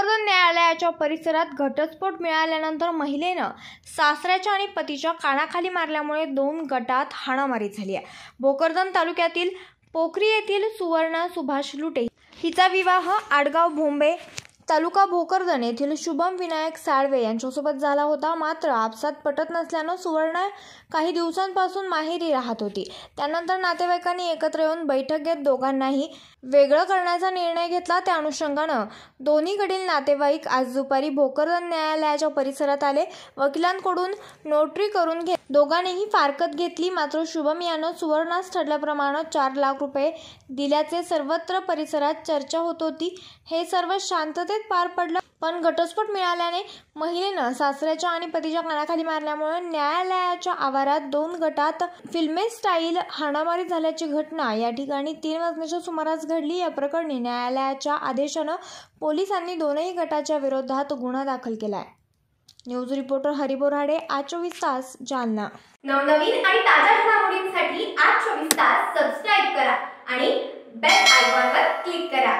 भोकरदन न्यायालयाच्या परिसरात घटस्फोट मिळाल्यानंतर महिलेनं सासऱ्याच्या आणि पतीच्या कानाखाली मारल्यामुळे दोन गटात हाणामारी झाली आहे भोकरदन तालुक्यातील पोखरी येथील सुवर्ण सुभाष लुटे हिचा विवाह आडगाव भोंबे तालुका भोकरदन येथील शुभम विनायक साळवे यांच्यासोबत झाला होता मात्र आपसात पटत नसल्यानं सुवर्ण काही दिवसांपासून माहेरी राहत होती त्यानंतर नातेवाईकांनी एकत्र येऊन बैठक घेत दोघांनाही वेगळं करण्याचा निर्णय घेतला त्या अनुषंगानं दोन्हीकडील नातेवाईक आज दुपारी भोकरदन न्यायालयाच्या परिसरात आले वकिलांकडून नोटरी करून घेत दोघांनीही फारकत घेतली मात्र शुभम यानं सुवर्णास ठरल्याप्रमाणे चार लाख रुपये दिल्याचे सर्वत्र परिसरात चर्चा होत होती हे सर्व शांततेत पार पडलं पण घटस्फोट मिळाल्याने महिलेनं सासऱ्याच्या आणि पतीच्या कानाखाली मारल्यामुळे न्यायालयाच्या आवारात दोन गटात फिल्मे स्टाईल हाणामारी झाल्याची घटना या ठिकाणी तीन वाजण्याच्या सुमारास घडली या प्रकरणी न्यायालयाच्या आदेशानं पोलिसांनी दोनही गटाच्या विरोधात गुन्हा दाखल केलाय न्यूज रिपोर्टर हरी बोराडे आज चोवीस तास जालना नवनवीन आणि ताज्या घडामोडींसाठी आज चोवीस तास सबस्क्राईब करा आणि बेल आयकॉनवर क्लिक करा